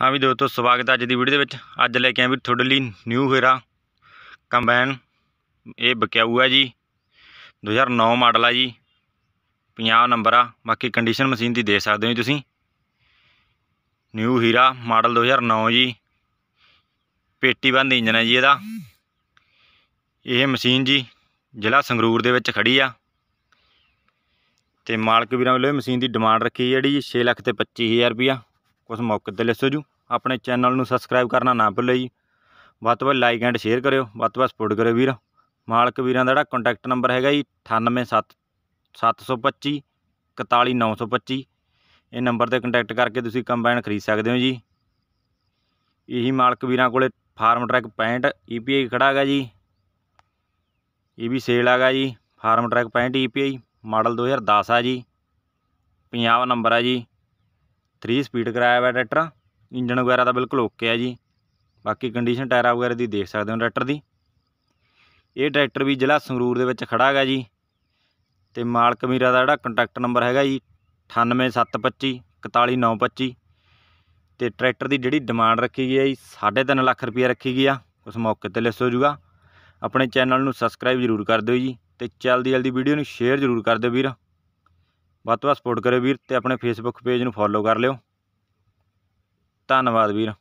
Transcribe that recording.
ਹਾਂ ਵੀ ਦੋਸਤੋ ਸਵਾਗਤ ਹੈ ਅੱਜ ਦੀ ਵੀਡੀਓ ਦੇ ਵਿੱਚ ਅੱਜ ਲੈ ਕੇ ਆਇਆ ਵੀ ਤੁਹਾਡੇ ਲਈ ਨਿਊ ਹੋਇਰਾ ਕੰਬਾਈਨ ਇਹ ਬਕਿਆਊ ਹੈ ਜੀ 2009 ਮਾਡਲ ਹੈ ਜੀ 50 ਨੰਬਰ ਆ ਬਾਕੀ ਕੰਡੀਸ਼ਨ ਮਸ਼ੀਨ ਦੀ ਦੇ ਸਕਦੇ ਹੋ ਤੁਸੀਂ ਨਿਊ ਹੀਰਾ ਮਾਡਲ 2009 ਜੀ ਪੇਟੀ ਬੰਦ ਇੰਜਨ ਹੈ ਜੀ ਇਹਦਾ ਇਹ ਮਸ਼ੀਨ ਜੀ ਜ਼ਿਲ੍ਹਾ ਸੰਗਰੂਰ ਦੇ ਵਿੱਚ ਖੜੀ ਆ ਤੇ ਮਾਲਕ ਵੀਰਾਂ ਵੱਲੋਂ ਇਹ ਮਸ਼ੀਨ ਦੀ ਡਿਮਾਂਡ ਰੱਖੀ ਜਿਹੜੀ 6 ਲੱਖ ਤੇ 25000 ਰੁਪਇਆ ਉਸ ਮੌਕੇ ਤੇ ਲਿਸੋ ਜੂ ਆਪਣੇ ਚੈਨਲ ਨੂੰ ਸਬਸਕ੍ਰਾਈਬ ਕਰਨਾ ਨਾ ਭੁੱਲੋ ਜੀ ਵੱਧ ਤੋਂ ਵੱਧ ਲਾਈਕ ਐਂਡ ਸ਼ੇਅਰ ਕਰਿਓ ਵੱਧ ਤੋਂ ਵੱਧ ਸਪੋਰਟ ਕਰਿਓ ਵੀਰ ਮਾਲਕ ਵੀਰਾਂ ਦਾ ਜਿਹੜਾ ਕੰਟੈਕਟ ਨੰਬਰ ਹੈਗਾ ਜੀ 725 41925 ਇਹ ਨੰਬਰ ਤੇ ਕੰਟੈਕਟ ਕਰਕੇ ਤੁਸੀਂ ਕੰਬਾਈਨ ਖਰੀਦ ਸਕਦੇ ਹੋ ਜੀ ਇਹੀ ਮਾਲਕ ਵੀਰਾਂ ਕੋਲੇ ਫਾਰਮ ਟਰੈਕ 65 ਈਪੀਆਈ ਖੜਾ ਹੈਗਾ ਜੀ ਇਹ ਵੀ ਸੇਲ ਹੈਗਾ ਜੀ ਫਾਰਮ ਟਰੈਕ 65 ਈਪੀਆਈ ਮਾਡਲ 2010 ਆ ਜੀ ਪੰਜਾਬ ਨੰਬਰ ਆ ਜੀ 3 ਸਪੀਡ ਕਰਾਇਆ ਹੋਇਆ ਟਰੈਕਟਰ ਇੰਜਨ ਵਗੈਰਾ ਦਾ ਬਿਲਕੁਲ ਓਕੇ ਆ ਜੀ ਬਾਕੀ ਕੰਡੀਸ਼ਨ ਟਾਇਰਾਂ ਵਗੈਰਾ ਦੀ ਦੇਖ ਸਕਦੇ ਹੋ ਟਰੈਕਟਰ ਦੀ ਇਹ ਟਰੈਕਟਰ ਵੀ ਜ਼ਿਲ੍ਹਾ ਸੰਗਰੂਰ ਦੇ ਵਿੱਚ ਖੜਾ ਹੈਗਾ ਜੀ ਤੇ ਮਾਲਕ ਮੀਰਾ ਦਾ ਜਿਹੜਾ ਕੰਟੈਕਟ ਨੰਬਰ ਹੈਗਾ ਜੀ 98725 41925 ਤੇ ਟਰੈਕਟਰ ਦੀ ਜਿਹੜੀ ਡਿਮਾਂਡ ਰੱਖੀ ਗਈ ਹੈ ਜੀ 3.5 ਲੱਖ ਰੁਪਏ ਰੱਖੀ ਗਈ ਆ ਉਸ ਮੌਕੇ ਤੇ ਲਿਸ ਹੋ ਜੂਗਾ ਆਪਣੇ ਚੈਨਲ ਨੂੰ ਸਬਸਕ੍ਰਾਈਬ ਜ਼ਰੂਰ ਕਰ ਦਿਓ ਜੀ ਤੇ ਜਲਦੀ ਜਲਦੀ ਵੀਡੀਓ ਨੂੰ ਸ਼ੇਅਰ ਜ਼ਰੂਰ ਕਰ ਦਿਓ ਵੀਰ ਵੱਧ ਤੋਂ ਵੱਧ ਸਪੋਰਟ ਕਰਿਓ ਵੀਰ ਤੇ ਆਪਣੇ ਫੇਸਬੁੱਕ ਪੇਜ ਨੂੰ ਫੋਲੋ ਕਰ ਲਿਓ ਧੰਨਵਾਦ ਵੀਰ